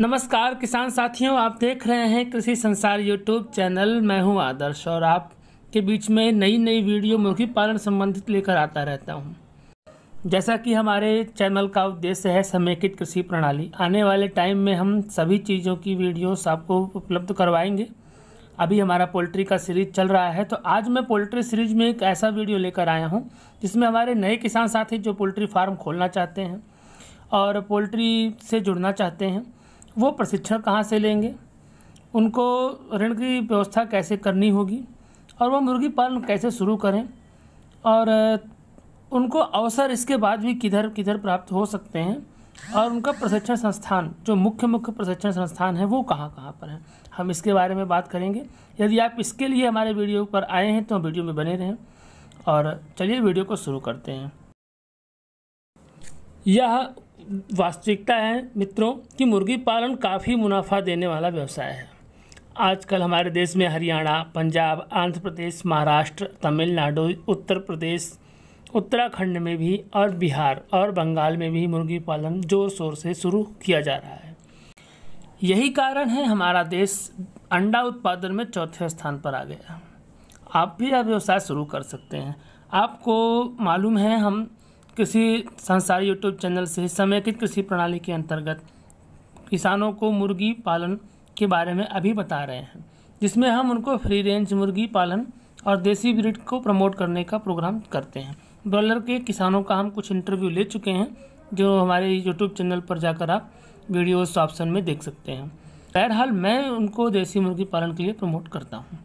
नमस्कार किसान साथियों आप देख रहे हैं कृषि संसार यूट्यूब चैनल मैं हूं आदर्श और आप के बीच में नई नई वीडियो मुर्गी पालन संबंधित लेकर आता रहता हूं जैसा कि हमारे चैनल का उद्देश्य है समेकित कृषि प्रणाली आने वाले टाइम में हम सभी चीज़ों की वीडियोस आपको उपलब्ध करवाएंगे अभी हमारा पोल्ट्री का सीरीज चल रहा है तो आज मैं पोल्ट्री सीरीज में एक ऐसा वीडियो लेकर आया हूँ जिसमें हमारे नए किसान साथी जो पोल्ट्री फार्म खोलना चाहते हैं और पोल्ट्री से जुड़ना चाहते हैं वो प्रशिक्षण कहाँ से लेंगे उनको ऋण की व्यवस्था कैसे करनी होगी और वो मुर्गी पालन कैसे शुरू करें और उनको अवसर इसके बाद भी किधर किधर प्राप्त हो सकते हैं और उनका प्रशिक्षण संस्थान जो मुख्य मुख्य प्रशिक्षण संस्थान है वो कहाँ कहाँ पर हैं हम इसके बारे में बात करेंगे यदि आप इसके लिए हमारे वीडियो पर आए हैं तो वीडियो में बने रहें और चलिए वीडियो को शुरू करते हैं यह वास्तविकता है मित्रों कि मुर्गी पालन काफ़ी मुनाफा देने वाला व्यवसाय है आजकल हमारे देश में हरियाणा पंजाब आंध्र प्रदेश महाराष्ट्र तमिलनाडु उत्तर प्रदेश उत्तराखंड में भी और बिहार और बंगाल में भी मुर्गी पालन ज़ोर शोर से शुरू किया जा रहा है यही कारण है हमारा देश अंडा उत्पादन में चौथे स्थान पर आ गया आप भी यह व्यवसाय शुरू कर सकते हैं आपको मालूम है हम कृषि संसारी यूट्यूब चैनल से समेकित कृषि प्रणाली के अंतर्गत किसानों को मुर्गी पालन के बारे में अभी बता रहे हैं जिसमें हम उनको फ्री रेंज मुर्गी पालन और देसी ब्रिड को प्रमोट करने का प्रोग्राम करते हैं ब्रॉयलर के किसानों का हम कुछ इंटरव्यू ले चुके हैं जो हमारे यूट्यूब चैनल पर जाकर आप वीडियोस ऑप्शन में देख सकते हैं बहरहाल मैं उनको देसी मुर्गी पालन के लिए प्रमोट करता हूँ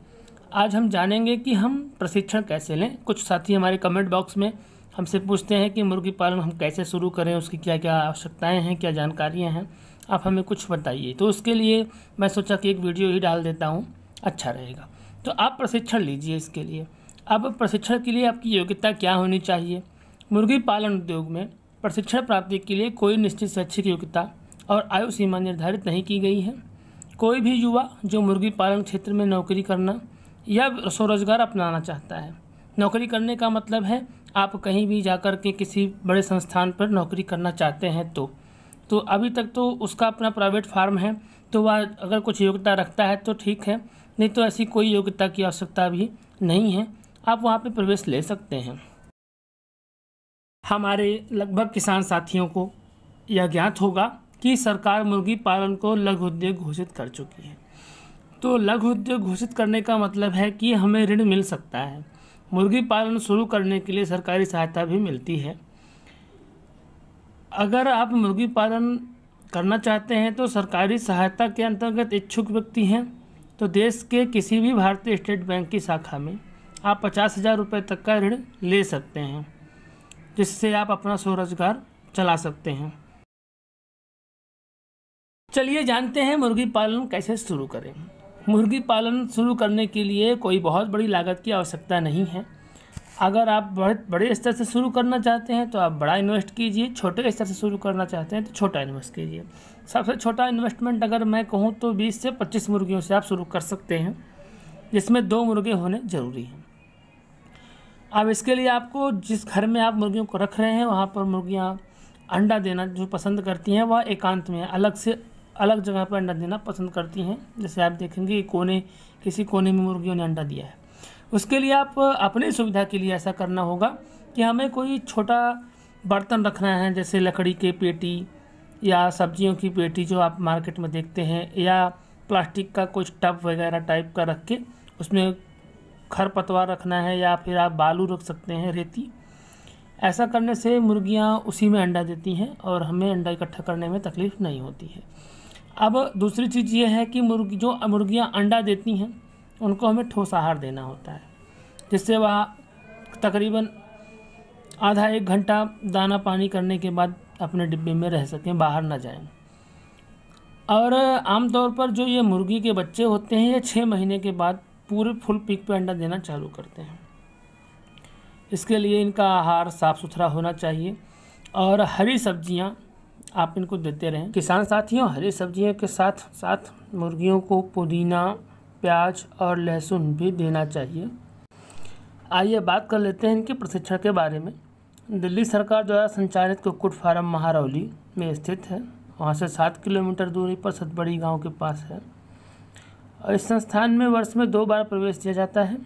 आज हम जानेंगे कि हम प्रशिक्षण कैसे लें कुछ साथी हमारे कमेंट बॉक्स में हमसे पूछते हैं कि मुर्गी पालन हम कैसे शुरू करें उसकी क्या क्या आवश्यकताएं हैं क्या जानकारियाँ हैं आप हमें कुछ बताइए तो उसके लिए मैं सोचा कि एक वीडियो ही डाल देता हूँ अच्छा रहेगा तो आप प्रशिक्षण लीजिए इसके लिए अब प्रशिक्षण के लिए आपकी योग्यता क्या होनी चाहिए मुर्गी पालन उद्योग में प्रशिक्षण प्राप्ति के लिए कोई निश्चित शैक्षिक योग्यता और आयु सीमा निर्धारित नहीं की गई है कोई भी युवा जो मुर्गी पालन क्षेत्र में नौकरी करना या स्वरोजगार अपनाना चाहता है नौकरी करने का मतलब है आप कहीं भी जाकर के किसी बड़े संस्थान पर नौकरी करना चाहते हैं तो तो अभी तक तो उसका अपना प्राइवेट फार्म है तो वह अगर कुछ योग्यता रखता है तो ठीक है नहीं तो ऐसी कोई योग्यता की आवश्यकता भी नहीं है आप वहाँ पर प्रवेश ले सकते हैं हमारे लगभग किसान साथियों को यह ज्ञात होगा कि सरकार मुर्गी पालन को लघु उद्योग घोषित कर चुकी है तो लघु उद्योग घोषित करने का मतलब है कि हमें ऋण मिल सकता है मुर्गी पालन शुरू करने के लिए सरकारी सहायता भी मिलती है अगर आप मुर्गी पालन करना चाहते हैं तो सरकारी सहायता के अंतर्गत इच्छुक व्यक्ति हैं तो देश के किसी भी भारतीय स्टेट बैंक की शाखा में आप पचास हज़ार रुपये तक का ऋण ले सकते हैं जिससे आप अपना स्वरोजगार चला सकते हैं चलिए जानते हैं मुर्गी पालन कैसे शुरू करें मुर्गी पालन शुरू करने के लिए कोई बहुत बड़ी लागत की आवश्यकता नहीं है अगर आप बहुत बड़े स्तर से शुरू करना चाहते हैं तो आप बड़ा इन्वेस्ट कीजिए छोटे स्तर से शुरू करना चाहते हैं तो छोटा इन्वेस्ट कीजिए सबसे छोटा इन्वेस्टमेंट अगर मैं कहूँ तो बीस से पच्चीस मुर्गियों से आप शुरू कर सकते हैं जिसमें दो मुर्गे होने ज़रूरी हैं अब इसके लिए आपको जिस घर में आप मुर्गियों को रख रहे हैं वहाँ पर मुर्गियाँ अंडा देना जो पसंद करती हैं वह एकांत में अलग से अलग जगह पर अंडा देना पसंद करती हैं जैसे आप देखेंगे कोने किसी कोने में मुर्गियों ने अंडा दिया है उसके लिए आप अपनी सुविधा के लिए ऐसा करना होगा कि हमें कोई छोटा बर्तन रखना है जैसे लकड़ी के पेटी या सब्जियों की पेटी जो आप मार्केट में देखते हैं या प्लास्टिक का कुछ टब वगैरह टाइप का रख के उसमें खरपतवार रखना है या फिर आप बालू रख सकते हैं रेती ऐसा करने से मुर्गियाँ उसी में अंडा देती हैं और हमें अंडा इकट्ठा करने में तकलीफ़ नहीं होती है अब दूसरी चीज़ ये है कि मुर्गी जो मुर्गियाँ अंडा देती हैं उनको हमें ठोस आहार देना होता है जिससे वह तकरीबन आधा एक घंटा दाना पानी करने के बाद अपने डिब्बे में रह सकें बाहर ना जाएं और आमतौर पर जो ये मुर्गी के बच्चे होते हैं ये छः महीने के बाद पूरे फुल पीक पे अंडा देना चालू करते हैं इसके लिए इनका आहार साफ़ सुथरा होना चाहिए और हरी सब्ज़ियाँ आप इनको देते रहें किसान साथियों हरी सब्जियों के साथ साथ मुर्गियों को पुदीना प्याज और लहसुन भी देना चाहिए आइए बात कर लेते हैं इनके प्रशिक्षण के बारे में दिल्ली सरकार द्वारा संचालित कुकुट फार्म महारौली में स्थित है वहाँ से सात किलोमीटर दूरी पर सतबड़ी गांव के पास है और इस संस्थान में वर्ष में दो बार प्रवेश दिया जाता है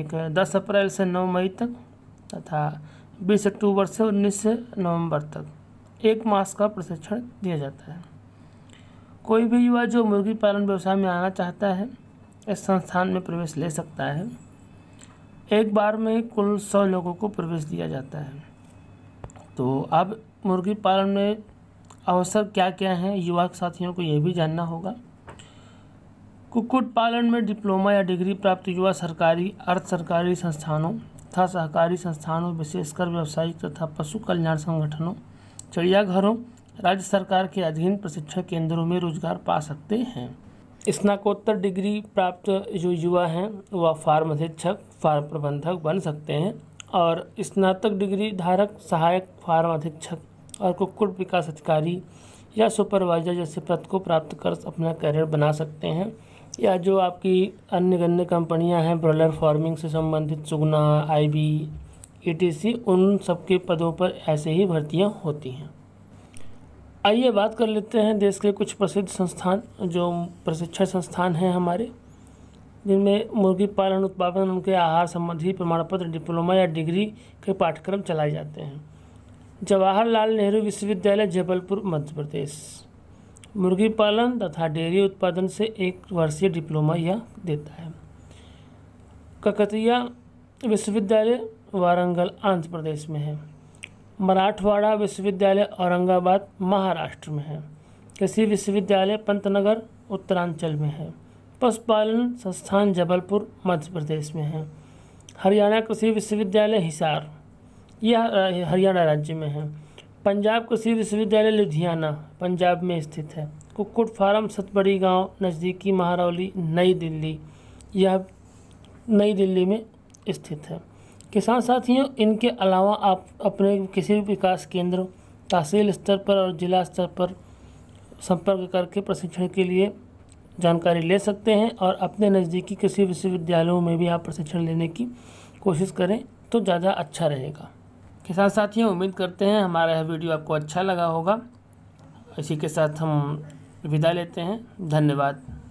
एक दस अप्रैल से नौ मई तक तथा बीस अक्टूबर से उन्नीस से नवंबर तक एक मास का प्रशिक्षण दिया जाता है कोई भी युवा जो मुर्गी पालन व्यवसाय में आना चाहता है इस संस्थान में प्रवेश ले सकता है एक बार में कुल सौ लोगों को प्रवेश दिया जाता है तो अब मुर्गी पालन में अवसर क्या क्या हैं युवा साथियों को यह भी जानना होगा कुक्कुट पालन में डिप्लोमा या डिग्री प्राप्त युवा सरकारी अर्ध सरकारी संस्थानों तथा सहकारी संस्थानों विशेषकर व्यावसायिक तथा पशु कल्याण संगठनों चिड़ियाघरों राज्य सरकार के अधीन प्रशिक्षण केंद्रों में रोजगार पा सकते हैं स्नाकोत्तर डिग्री प्राप्त जो युवा हैं वह फार्म अधीक्षक फार्म प्रबंधक बन सकते हैं और स्नातक डिग्री धारक सहायक फार्म अधीक्षक और कुक्कुट विकास अधिकारी या सुपरवाइजर जैसे पद को प्राप्त कर अपना करियर बना सकते हैं या जो आपकी अन्य गन्य कंपनियां हैं ब्रॉयलर फार्मिंग से संबंधित सुगना आईबी ई उन सबके पदों पर ऐसे ही भर्तियाँ होती हैं आइए बात कर लेते हैं देश के कुछ प्रसिद्ध संस्थान जो प्रशिक्षण संस्थान हैं हमारे जिनमें मुर्गी पालन उत्पादन उनके आहार संबंधी प्रमाण पत्र डिप्लोमा या डिग्री के पाठ्यक्रम चलाए जाते हैं जवाहरलाल नेहरू विश्वविद्यालय जबलपुर मध्य प्रदेश मुर्गी पालन तथा डेयरी उत्पादन से एक वर्षीय डिप्लोमा यह देता है ककतिया विश्वविद्यालय वारंगल आंध्र प्रदेश में है मराठवाड़ा विश्वविद्यालय औरंगाबाद महाराष्ट्र में है कृषि विश्वविद्यालय पंतनगर उत्तरांचल में है पशुपालन संस्थान जबलपुर मध्य प्रदेश में है हरियाणा कृषि विश्वविद्यालय हिसार यह हरियाणा राज्य में है पंजाब कृषि विश्वविद्यालय लुधियाना पंजाब में स्थित है कुक्कुट फार्म सतबड़ी गांव नज़दीकी महारौली नई दिल्ली यह नई दिल्ली में स्थित है किसान साथियों इनके अलावा आप अपने किसी भी विकास केंद्र तहसील स्तर पर और जिला स्तर पर संपर्क करके प्रशिक्षण के लिए जानकारी ले सकते हैं और अपने नज़दीकी किसी विश्वविद्यालयों में भी आप प्रशिक्षण लेने की कोशिश करें तो ज़्यादा अच्छा रहेगा किसान साथियों उम्मीद करते हैं हमारा यह वीडियो आपको अच्छा लगा होगा इसी के साथ हम विदा लेते हैं धन्यवाद